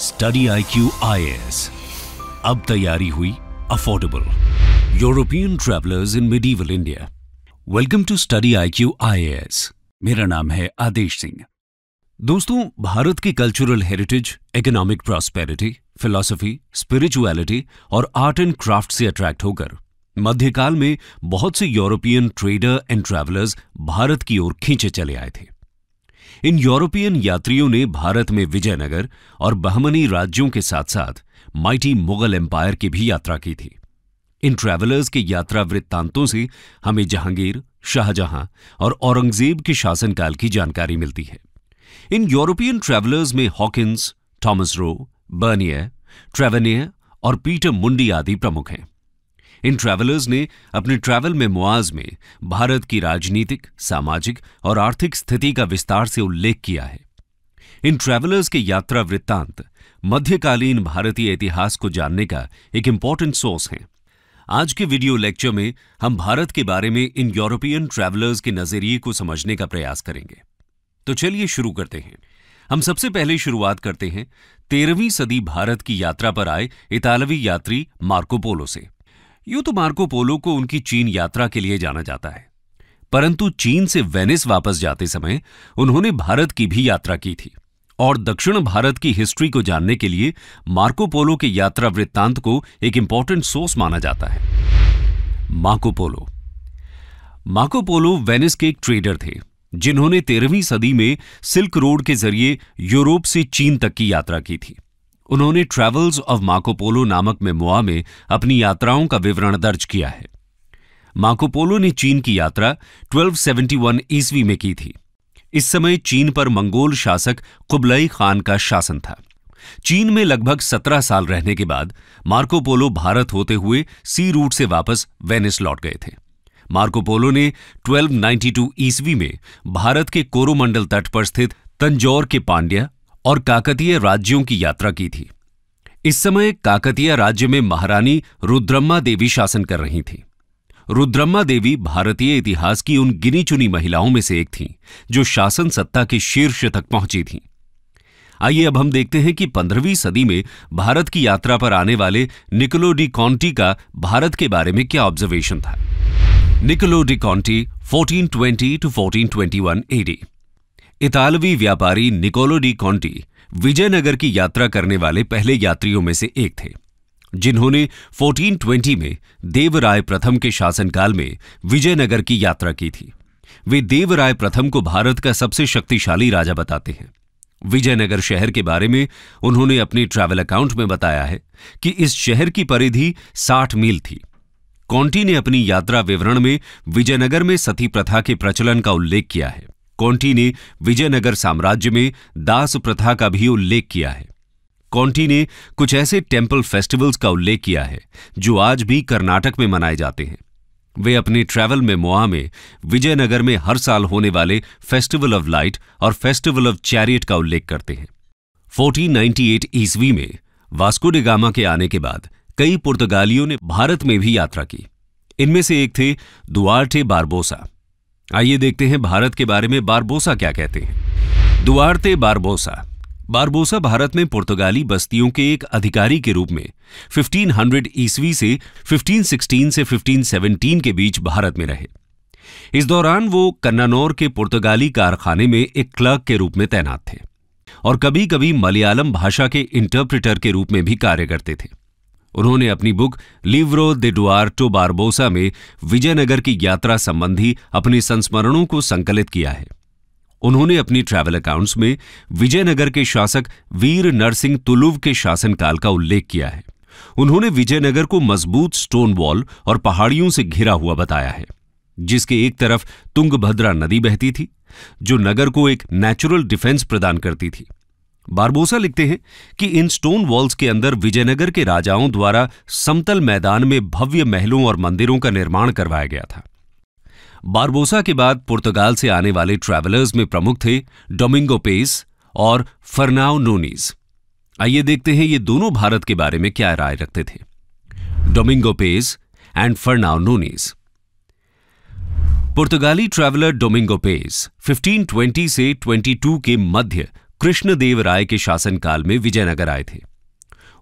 study I Q I S अब तैयारी हुई affordable European travellers in medieval India welcome to study I Q मेरा नाम है आदेश सिंह दोस्तों भारत की cultural heritage economic prosperity philosophy spirituality और आर्ट एंड क्राफ्ट से अट्रैक्ट होकर मध्यकाल में बहुत से European trader and travellers Bharat की ओर खींचे चले आए थे इन यूरोपियन यात्रियों ने भारत में विजयनगर और बहमनी राज्यों के साथ साथ माइटी मुगल एम्पायर की भी यात्रा की थी इन ट्रैवलर्स के यात्रा वृत्तांतों से हमें जहांगीर शाहजहां और औरंगजेब के शासनकाल की जानकारी मिलती है इन यूरोपियन ट्रैवलर्स में Hawkins Thomas Roe Bernier Tavernier और पीटर मुंडी आदि प्रमुख हैं इन ट्रैवलर्स ने अपने ट्रैवल मेमोआज में भारत की राजनीतिक सामाजिक और आर्थिक स्थिति का विस्तार से उल्लेख किया है इन ट्रैवलर्स के यात्रा वृत्तांत मध्यकालीन भारतीय इतिहास को जानने का एक इम्पॉर्टेंट सोर्स है आज के वीडियो लेक्चर में हम भारत के बारे में इन यूरोपियन ट्रैवलर्स के नजरिए को समझने का प्रयास करेंगे तो चलिए शुरू करते हैं हम सबसे पहले शुरुआत करते हैं तेरहवीं सदी भारत की यात्रा पर आए इतालवी यात्री मार्कोपोलो से यूं तो मार्को पोलो को उनकी चीन यात्रा के लिए जाना जाता है परंतु चीन से वेनिस वापस जाते समय उन्होंने भारत की भी यात्रा की थी और दक्षिण भारत की हिस्ट्री को जानने के लिए मार्को पोलो के यात्रा वृत्तांत को एक इंपॉर्टेंट सोर्स माना जाता है Marco Polo Marco Polo Venice के एक ट्रेडर थे जिन्होंने तेरहवीं सदी में सिल्क रोड के जरिए यूरोप से चीन तक की यात्रा की थी उन्होंने ट्रेवल्स ऑफ माकोपोलो नामक मेमोआ में अपनी यात्राओं का विवरण दर्ज किया है माकोपोलो ने चीन की यात्रा 1271 ईस्वी में की थी इस समय चीन पर मंगोल शासक कुबलई खान का शासन था चीन में लगभग सत्रह साल रहने के बाद मार्कोपोलो भारत होते हुए सी रूट से वापस वेनिस लौट गए थे मार्कोपोलो ने 1292 ईस्वी में भारत के कोरोमंडल तट पर स्थित तंजौर के पांड्या और काकतीय राज्यों की यात्रा की थी इस समय काकतीय राज्य में महारानी रुद्रम्मा देवी शासन कर रही थी रुद्रम्मा देवी भारतीय इतिहास की उन गिनी चुनी महिलाओं में से एक थीं जो शासन सत्ता के शीर्ष तक पहुंची थीं आइए अब हम देखते हैं कि पंद्रहवीं सदी में भारत की यात्रा पर आने वाले निकोलो डी कॉन्टी का भारत के बारे में क्या ऑब्जर्वेशन था Niccolo de Conti 1420 to one AD इतालवी व्यापारी निकोलो डी कॉन्टी विजयनगर की यात्रा करने वाले पहले यात्रियों में से एक थे जिन्होंने 1420 में देवराय प्रथम के शासनकाल में विजयनगर की यात्रा की थी वे देवराय प्रथम को भारत का सबसे शक्तिशाली राजा बताते हैं विजयनगर शहर के बारे में उन्होंने अपने ट्रैवल अकाउंट में बताया है कि इस शहर की परिधि 60 मील थी कॉन्टी ने अपनी यात्रा विवरण में विजयनगर में सती प्रथा के प्रचलन का उल्लेख किया है कौंटी ने विजयनगर साम्राज्य में दास प्रथा का भी उल्लेख किया है कौंटी ने कुछ ऐसे टेम्पल फेस्टिवल्स का उल्लेख किया है जो आज भी कर्नाटक में मनाए जाते हैं वे अपने ट्रैवल में मोआ में विजयनगर में हर साल होने वाले फेस्टिवल ऑफ लाइट और फेस्टिवल ऑफ चैरियट का उल्लेख करते हैं 1498 ईस्वी में वास्कोडेगामा के आने के बाद कई पुर्तगालियों ने भारत में भी यात्रा की इनमें से एक थे दुआर्टे बारबोसा आइए देखते हैं भारत के बारे में बारबोसा क्या कहते हैं दुआरते बारबोसा बारबोसा भारत में पुर्तगाली बस्तियों के एक अधिकारी के रूप में 1500 ईस्वी से 1516 से 1517 के बीच भारत में रहे इस दौरान वो कन्नानौर के पुर्तगाली कारखाने में एक क्लर्क के रूप में तैनात थे और कभी कभी मलयालम भाषा के इंटरप्रिटर के रूप में भी कार्य करते थे उन्होंने अपनी बुक लिवरो दे डुआर्टो बारबोसा में विजयनगर की यात्रा संबंधी अपने संस्मरणों को संकलित किया है उन्होंने अपनी ट्रैवल अकाउंट्स में विजयनगर के शासक वीर नरसिंह तुलुव के शासनकाल का उल्लेख किया है उन्होंने विजयनगर को मजबूत स्टोन वॉल और पहाड़ियों से घिरा हुआ बताया है जिसके एक तरफ तुंगभद्रा नदी बहती थी जो नगर को एक नेचुरल डिफेंस प्रदान करती थी बारबोसा लिखते हैं कि इन स्टोन वॉल्स के अंदर विजयनगर के राजाओं द्वारा समतल मैदान में भव्य महलों और मंदिरों का निर्माण करवाया गया था बारबोसा के बाद पुर्तगाल से आने वाले ट्रैवलर्स में प्रमुख थे डोमिंगो पेस और फर्नाओ नोनीज आइए देखते हैं ये दोनों भारत के बारे में क्या राय रखते थे Domingo Paes and Fernao Nuniz पुर्तगाली ट्रैवलर डोमिंगो पेस 1520 से 22 के मध्य कृष्णदेव राय के शासनकाल में विजयनगर आए थे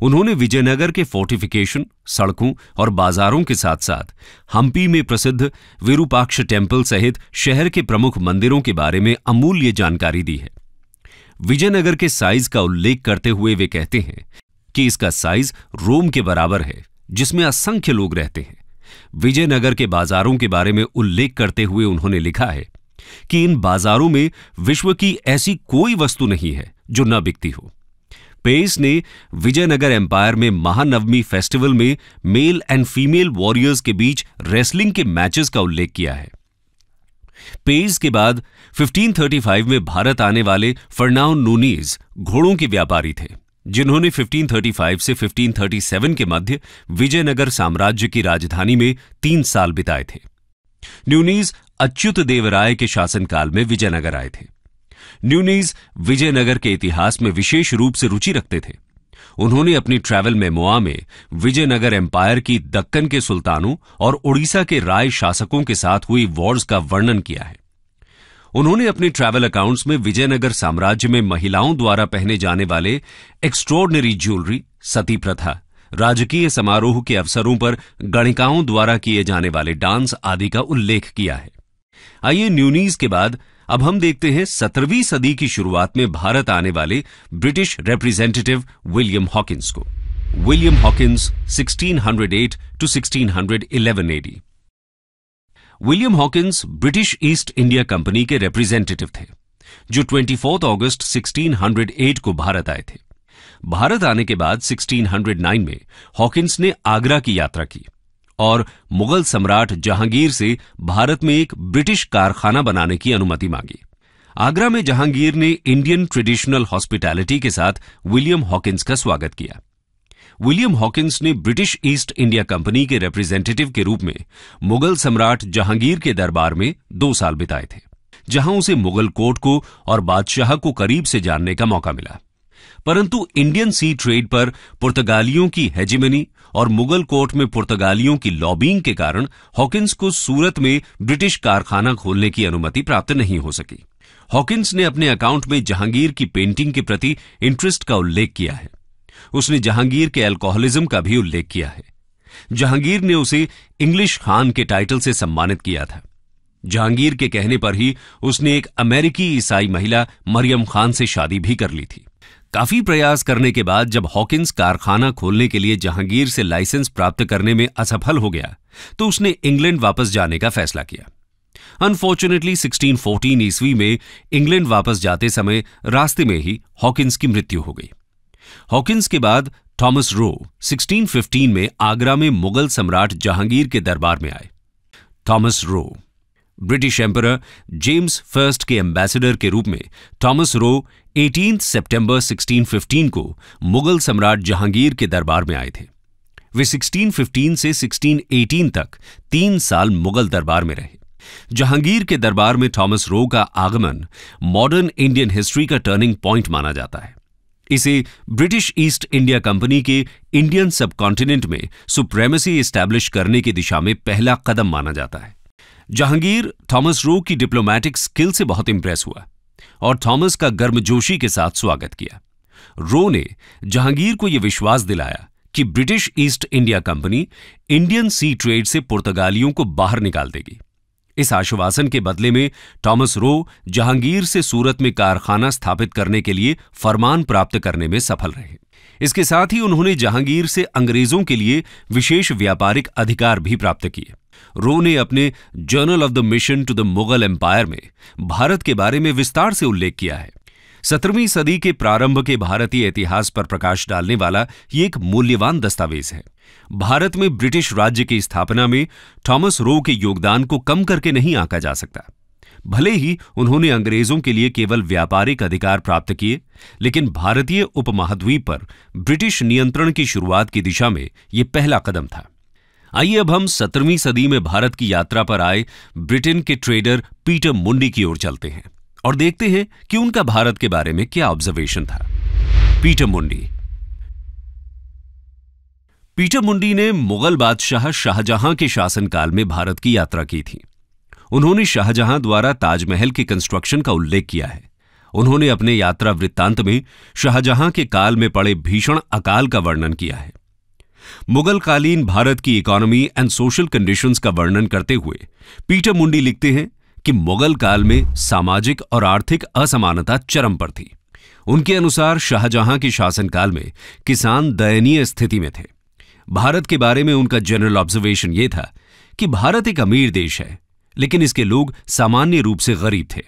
उन्होंने विजयनगर के फोर्टिफिकेशन सड़कों और बाजारों के साथ साथ हम्पी में प्रसिद्ध विरूपाक्ष टेम्पल सहित शहर के प्रमुख मंदिरों के बारे में अमूल्य जानकारी दी है विजयनगर के साइज का उल्लेख करते हुए वे कहते हैं कि इसका साइज रोम के बराबर है जिसमें असंख्य लोग रहते हैं विजयनगर के बाजारों के बारे में उल्लेख करते हुए उन्होंने लिखा है कि इन बाजारों में विश्व की ऐसी कोई वस्तु नहीं है जो न बिकती हो पेस ने विजयनगर एम्पायर में महानवमी फेस्टिवल में मेल एंड फीमेल वॉरियर्स के बीच रेसलिंग के मैचेस का उल्लेख किया है पेस के बाद 1535 में भारत आने वाले फर्नाउ नूनीज घोड़ों के व्यापारी थे जिन्होंने 1535 से 1537 के मध्य विजयनगर साम्राज्य की राजधानी में तीन साल बिताए थे न्यूनीज अच्युत देवराय के शासनकाल में विजयनगर आए थे न्यूनीज विजयनगर के इतिहास में विशेष रूप से रुचि रखते थे उन्होंने अपनी ट्रैवल मेमोआ में विजयनगर एम्पायर की दक्कन के सुल्तानों और उड़ीसा के राय शासकों के साथ हुई वॉर्स का वर्णन किया है उन्होंने अपने ट्रैवल अकाउंट्स में विजयनगर साम्राज्य में महिलाओं द्वारा पहने जाने वाले एक्स्ट्रॉर्डनरी ज्वेलरी सती प्रथा राजकीय समारोह के अवसरों पर गणिकाओं द्वारा किए जाने वाले डांस आदि का उल्लेख किया है आइए न्यूनीज के बाद अब हम देखते हैं सत्रहवीं सदी की शुरुआत में भारत आने वाले ब्रिटिश रिप्रेजेंटेटिव विलियम हॉकिंस को William Hawkins 1608 to 1611 AD William Hawkins British East India company के रिप्रेजेंटेटिव थे जो 24 अगस्त 1608 को भारत आए थे भारत आने के बाद 1609 में हॉकिंस ने आगरा की यात्रा की और मुगल सम्राट जहांगीर से भारत में एक ब्रिटिश कारखाना बनाने की अनुमति मांगी आगरा में जहांगीर ने इंडियन ट्रेडिशनल हॉस्पिटैलिटी के साथ विलियम हॉकिंस का स्वागत किया विलियम हॉकिंस ने ब्रिटिश ईस्ट इंडिया कंपनी के रिप्रेजेंटेटिव के रूप में मुगल सम्राट जहांगीर के दरबार में दो साल बिताए थे जहां उसे मुगल कोर्ट को और बादशाह को करीब से जानने का मौका मिला परंतु इंडियन सी ट्रेड पर पुर्तगालियों की हेजिमनी और मुगल कोर्ट में पुर्तगालियों की लॉबिंग के कारण हॉकिंस को सूरत में ब्रिटिश कारखाना खोलने की अनुमति प्राप्त नहीं हो सकी हॉकिंस ने अपने अकाउंट में जहांगीर की पेंटिंग के प्रति इंटरेस्ट का उल्लेख किया है उसने जहांगीर के एल्कोहलिज्म का भी उल्लेख किया है जहांगीर ने उसे इंग्लिश खान के टाइटल से सम्मानित किया था जहांगीर के कहने पर ही उसने एक अमेरिकी ईसाई महिला मरियम खान से शादी भी कर ली थी काफी प्रयास करने के बाद जब हॉकिंस कारखाना खोलने के लिए जहांगीर से लाइसेंस प्राप्त करने में असफल हो गया तो उसने इंग्लैंड वापस जाने का फैसला किया अनफॉर्चुनेटली 1614 ईस्वी में इंग्लैंड वापस जाते समय रास्ते में ही हॉकिंस की मृत्यु हो गई हॉकिंस के बाद थॉमस रो 1615 में आगरा में मुगल सम्राट जहांगीर के दरबार में आए Thomas Roe British emperor James first के एम्बेसडर के रूप में थॉमस रो 18 सितंबर 1615 को मुगल सम्राट जहांगीर के दरबार में आए थे वे 1615 से 1618 तक तीन साल मुगल दरबार में रहे जहांगीर के दरबार में थॉमस रो का आगमन मॉडर्न इंडियन हिस्ट्री का टर्निंग पॉइंट माना जाता है इसे ब्रिटिश ईस्ट इंडिया कंपनी के इंडियन सबकॉन्टिनेंट में सुप्रेमेसी एस्टैब्लिश करने की दिशा में पहला कदम माना जाता है जहांगीर थॉमस रो की डिप्लोमैटिक स्किल से बहुत इंप्रेस हुआ और थॉमस का गर्मजोशी के साथ स्वागत किया रो ने जहांगीर को यह विश्वास दिलाया कि British East India Company Indian sea trade से पुर्तगालियों को बाहर निकाल देगी इस आश्वासन के बदले में थॉमस रो जहांगीर से सूरत में कारखाना स्थापित करने के लिए फरमान प्राप्त करने में सफल रहे इसके साथ ही उन्होंने जहांगीर से अंग्रेजों के लिए विशेष व्यापारिक अधिकार भी प्राप्त किए रो ने अपने journal of the mission to the Mughal empire में भारत के बारे में विस्तार से उल्लेख किया है सत्रहवीं सदी के प्रारंभ के भारतीय इतिहास पर प्रकाश डालने वाला ये एक मूल्यवान दस्तावेज है भारत में ब्रिटिश राज्य की स्थापना में थॉमस रो के योगदान को कम करके नहीं आंका जा सकता भले ही उन्होंने अंग्रेजों के लिए केवल व्यापारिक अधिकार प्राप्त किए लेकिन भारतीय उपमहाद्वीप पर ब्रिटिश नियंत्रण की शुरुआत की दिशा में यह पहला कदम था आइए अब हम सत्रहवीं सदी में भारत की यात्रा पर आए ब्रिटेन के ट्रेडर पीटर मुंडी की ओर चलते हैं और देखते हैं कि उनका भारत के बारे में क्या ऑब्जर्वेशन था पीटर मुंडी पीटर मुंडी ने मुगल बादशाह शाहजहां के शासनकाल में भारत की यात्रा की थी उन्होंने शाहजहां द्वारा ताजमहल के कंस्ट्रक्शन का उल्लेख किया है उन्होंने अपने यात्रा वृत्तांत में शाहजहां के काल में पड़े भीषण अकाल का वर्णन किया है मुगल कालीन भारत की इकोनॉमी एंड सोशल कंडीशंस का वर्णन करते हुए पीटर मुंडी लिखते हैं कि मुगल काल में सामाजिक और आर्थिक असमानता चरम पर थी उनके अनुसार शाहजहां के शासनकाल में किसान दयनीय स्थिति में थे भारत के बारे में उनका जनरल ऑब्जर्वेशन ये था कि भारत एक अमीर देश है लेकिन इसके लोग सामान्य रूप से गरीब थे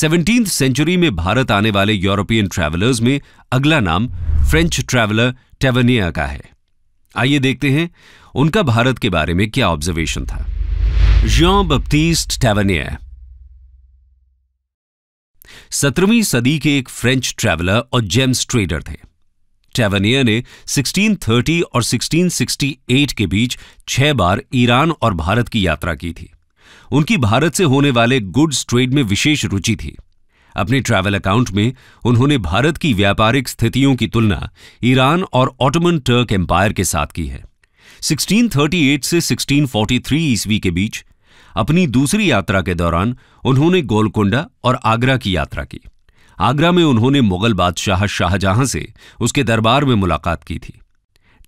सेवनटीन सेंचुरी में भारत आने वाले यूरोपियन ट्रैवलर्स में अगला नाम फ्रेंच ट्रैवलर टेवनिया का है आइए देखते हैं उनका भारत के बारे में क्या ऑब्जर्वेशन था जॉ बप्तीस्ट टैवनियर सत्रहवीं सदी के एक फ्रेंच ट्रैवलर और जेम्स ट्रेडर थे टैवनियर ने 1630 और 1668 के बीच छह बार ईरान और भारत की यात्रा की थी उनकी भारत से होने वाले गुड्स ट्रेड में विशेष रुचि थी अपने ट्रैवल अकाउंट में उन्होंने भारत की व्यापारिक स्थितियों की तुलना ईरान और ऑटोमन टर्क एम्पायर के साथ की है 1638 से 1643 ईस्वी के बीच अपनी दूसरी यात्रा के दौरान उन्होंने गोलकुंडा और आगरा की यात्रा की आगरा में उन्होंने मुगल बादशाह शाहजहां से उसके दरबार में मुलाकात की थी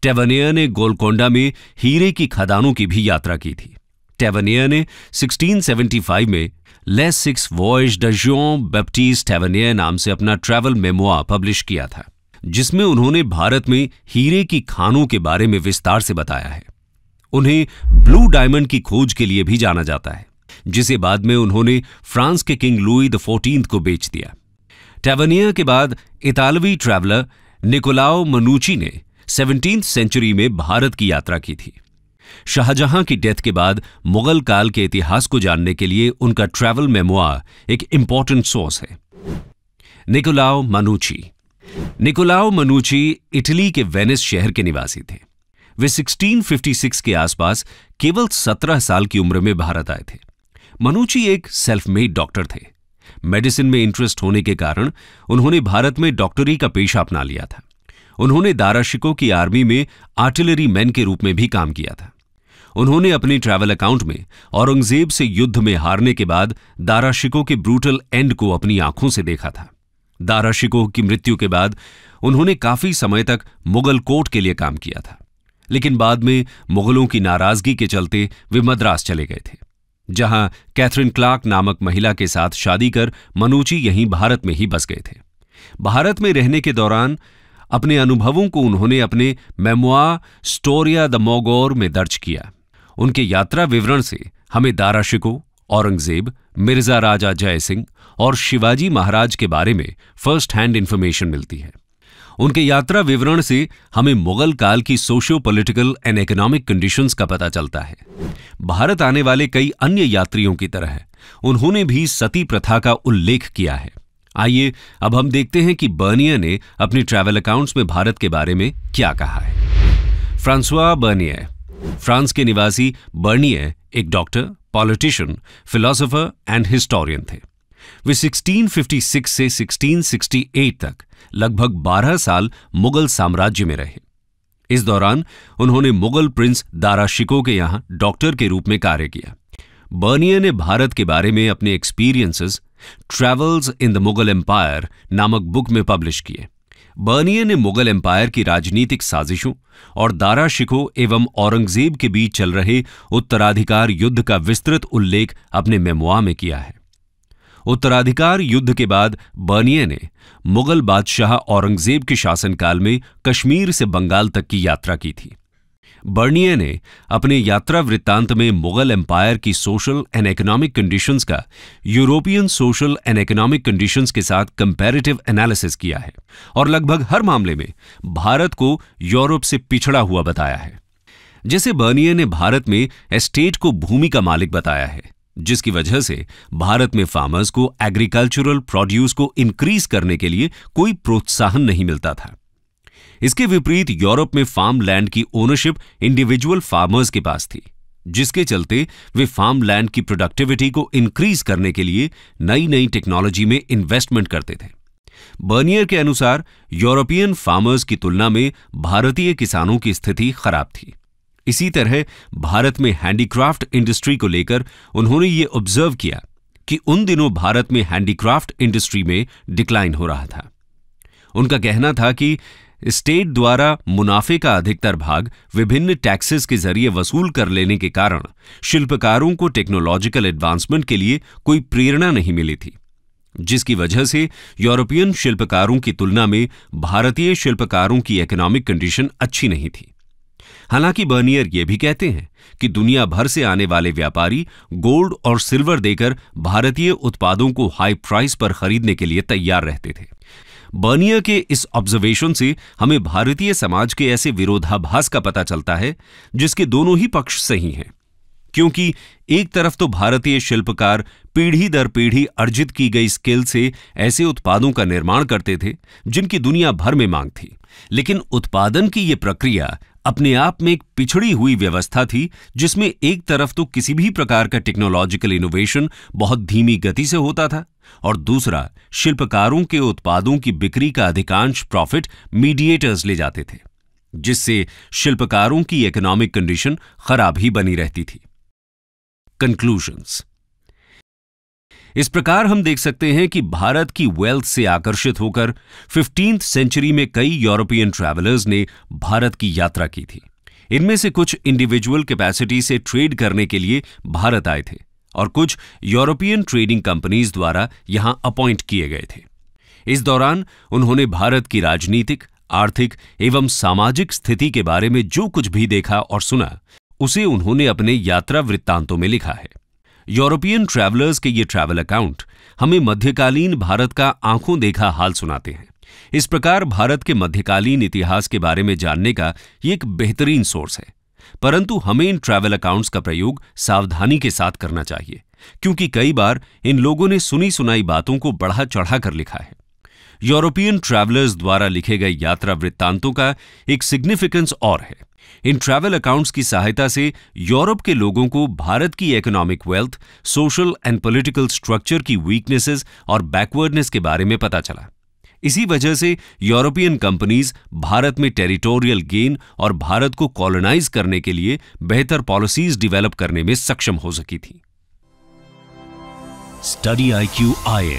टेवनिया ने गोलकोंडा में हीरे की खदानों की भी यात्रा की थी टेवनिया ने 1675 में Les six voyages de Jean Baptiste Tavernier नाम से अपना ट्रैवल मेमोआ पब्लिश किया था जिसमें उन्होंने भारत में हीरे की खानों के बारे में विस्तार से बताया है उन्हें ब्लू डायमंड की खोज के लिए भी जाना जाता है जिसे बाद में उन्होंने फ्रांस के किंग लुई द फोर्टीन को बेच दिया टेवनिया के बाद इतालवी ट्रैवलर निकोलाओ मनुची ने सेवनटीन सेंचुरी में भारत की यात्रा की थी शाहजहां की डेथ के बाद मुगल काल के इतिहास को जानने के लिए उनका ट्रैवल मेमोआ एक इंपॉर्टेंट सोर्स है निकोलाओ मनुची निकोलाओ मनुची इटली के वेनिस शहर के निवासी थे वे 1656 के आसपास केवल 17 साल की उम्र में भारत आए थे मनुची एक सेल्फ मेड डॉक्टर थे मेडिसिन में इंटरेस्ट होने के कारण उन्होंने भारत में डॉक्टरी का पेशा अपना लिया था उन्होंने दाराशिकों की आर्मी में आर्टिलरी मैन के रूप में भी काम किया था उन्होंने अपने ट्रैवल अकाउंट में औरंगजेब से युद्ध में हारने के बाद दाराशिको के ब्रूटल एंड को अपनी आंखों से देखा था दाराशिकोह की मृत्यु के बाद उन्होंने काफी समय तक मुगल कोर्ट के लिए काम किया था लेकिन बाद में मुगलों की नाराजगी के चलते वे मद्रास चले गए थे जहां कैथरीन क्लार्क नामक महिला के साथ शादी कर मनुची यहीं भारत में ही बस गए थे भारत में रहने के दौरान अपने अनुभवों को उन्होंने अपने मेमोआ स्टोरिया द मोगोर में दर्ज किया उनके यात्रा विवरण से हमें दारा शिको औरंगजेब मिर्जा राजा जय सिंह और शिवाजी महाराज के बारे में फर्स्ट हैंड इन्फॉर्मेशन मिलती है उनके यात्रा विवरण से हमें मुगल काल की socio political and economic conditions का पता चलता है भारत आने वाले कई अन्य यात्रियों की तरह उन्होंने भी सती प्रथा का उल्लेख किया है आइए अब हम देखते हैं कि बर्निया ने अपने ट्रैवल अकाउंट्स में भारत के बारे में क्या कहा है फ्रांसुआ बर्निया फ्रांस के निवासी बर्नियर एक doctor politician philosopher and historian थे वे 1656 से 1668 तक लगभग 12 साल मुगल साम्राज्य में रहे इस दौरान उन्होंने मुगल प्रिंस दारा शिको के यहां डॉक्टर के रूप में कार्य किया बर्नियर ने भारत के बारे में अपने experiences travels in the Mughal empire नामक बुक में पब्लिश किए बर्निय ने मुगल एम्पायर की राजनीतिक साजिशों और दारा शिखो एवं औरंगजेब के बीच चल रहे उत्तराधिकार युद्ध का विस्तृत उल्लेख अपने मेमुआ में किया है उत्तराधिकार युद्ध के बाद बर्निय ने मुगल बादशाह औरंगजेब के शासनकाल में कश्मीर से बंगाल तक की यात्रा की थी बर्निय ने अपने यात्रा वृत्तांत में मुगल एम्पायर की सोशल एंड इकोनॉमिक कंडीशंस का European social and economic conditions के साथ कंपैरेटिव एनालिसिस किया है और लगभग हर मामले में भारत को यूरोप से पिछड़ा हुआ बताया है जैसे बर्निय ने भारत में एस्टेट को भूमि का मालिक बताया है जिसकी वजह से भारत में फार्मर्स को एग्रीकल्चरल प्रोड्यूस को इंक्रीज करने के लिए कोई प्रोत्साहन नहीं मिलता था इसके विपरीत यूरोप में फार्म लैंड की ओनरशिप इंडिविजुअल फार्मर्स के पास थी जिसके चलते वे फार्म लैंड की प्रोडक्टिविटी को इंक्रीज करने के लिए नई नई टेक्नोलॉजी में इन्वेस्टमेंट करते थे बर्नियर के अनुसार यूरोपियन फार्मर्स की तुलना में भारतीय किसानों की स्थिति खराब थी इसी तरह भारत में हैंडीक्राफ्ट इंडस्ट्री को लेकर उन्होंने ये ऑब्जर्व किया कि उन दिनों भारत में हैंडीक्राफ्ट इंडस्ट्री में डिक्लाइन हो रहा था उनका कहना था कि स्टेट द्वारा मुनाफे का अधिकतर भाग विभिन्न टैक्सेस के जरिए वसूल कर लेने के कारण शिल्पकारों को टेक्नोलॉजिकल एडवांसमेंट के लिए कोई प्रेरणा नहीं मिली थी जिसकी वजह से यूरोपियन शिल्पकारों की तुलना में भारतीय शिल्पकारों की इकोनॉमिक कंडीशन अच्छी नहीं थी हालांकि बर्नियर ये भी कहते हैं कि दुनिया भर से आने वाले व्यापारी गोल्ड और सिल्वर देकर भारतीय उत्पादों को हाई प्राइस पर खरीदने के लिए तैयार रहते थे बर्नियर के इस ऑब्जर्वेशन से हमें भारतीय समाज के ऐसे विरोधाभास का पता चलता है जिसके दोनों ही पक्ष सही हैं क्योंकि एक तरफ तो भारतीय शिल्पकार पीढ़ी दर पीढ़ी अर्जित की गई स्किल से ऐसे उत्पादों का निर्माण करते थे जिनकी दुनिया भर में मांग थी लेकिन उत्पादन की ये प्रक्रिया अपने आप में एक पिछड़ी हुई व्यवस्था थी जिसमें एक तरफ तो किसी भी प्रकार का टेक्नोलॉजिकल इनोवेशन बहुत धीमी गति से होता था और दूसरा शिल्पकारों के उत्पादों की बिक्री का अधिकांश प्रॉफिट मीडिएटर्स ले जाते थे जिससे शिल्पकारों की इकोनॉमिक कंडीशन खराब ही बनी रहती थी कंक्लूशंस इस प्रकार हम देख सकते हैं कि भारत की वेल्थ से आकर्षित होकर फिफ्टींथ सेंचुरी में कई यूरोपियन ट्रैवलर्स ने भारत की यात्रा की थी इनमें से कुछ इंडिविजुअल कैपेसिटी से ट्रेड करने के लिए भारत आए थे और कुछ यूरोपियन ट्रेडिंग कंपनीज द्वारा यहां अपॉइंट किए गए थे इस दौरान उन्होंने भारत की राजनीतिक आर्थिक एवं सामाजिक स्थिति के बारे में जो कुछ भी देखा और सुना उसे उन्होंने अपने यात्रा वृत्तांतों में लिखा है यूरोपियन ट्रैवलर्स के ये ट्रैवल अकाउंट हमें मध्यकालीन भारत का आंखों देखा हाल सुनाते हैं इस प्रकार भारत के मध्यकालीन इतिहास के बारे में जानने का ये एक बेहतरीन सोर्स है परंतु हमें इन ट्रैवल अकाउंट्स का प्रयोग सावधानी के साथ करना चाहिए क्योंकि कई बार इन लोगों ने सुनी सुनाई बातों को बढ़ा चढ़ा कर लिखा है यूरोपियन ट्रैवलर्स द्वारा लिखे गए यात्रा वृत्तांतों का एक सिग्निफिकेंस और है इन ट्रैवल अकाउंट्स की सहायता से यूरोप के लोगों को भारत की economic wealth social and political structure की वीकनेसेस और बैकवर्डनेस के बारे में पता चला इसी वजह से यूरोपियन कंपनीज भारत में टेरिटोरियल गेन और भारत को कॉलोनाइज करने के लिए बेहतर पॉलिसीज डेवलप करने में सक्षम हो सकी थी स्टडी आई क्यू आई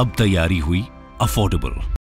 अब तैयारी हुई अफोर्डेबल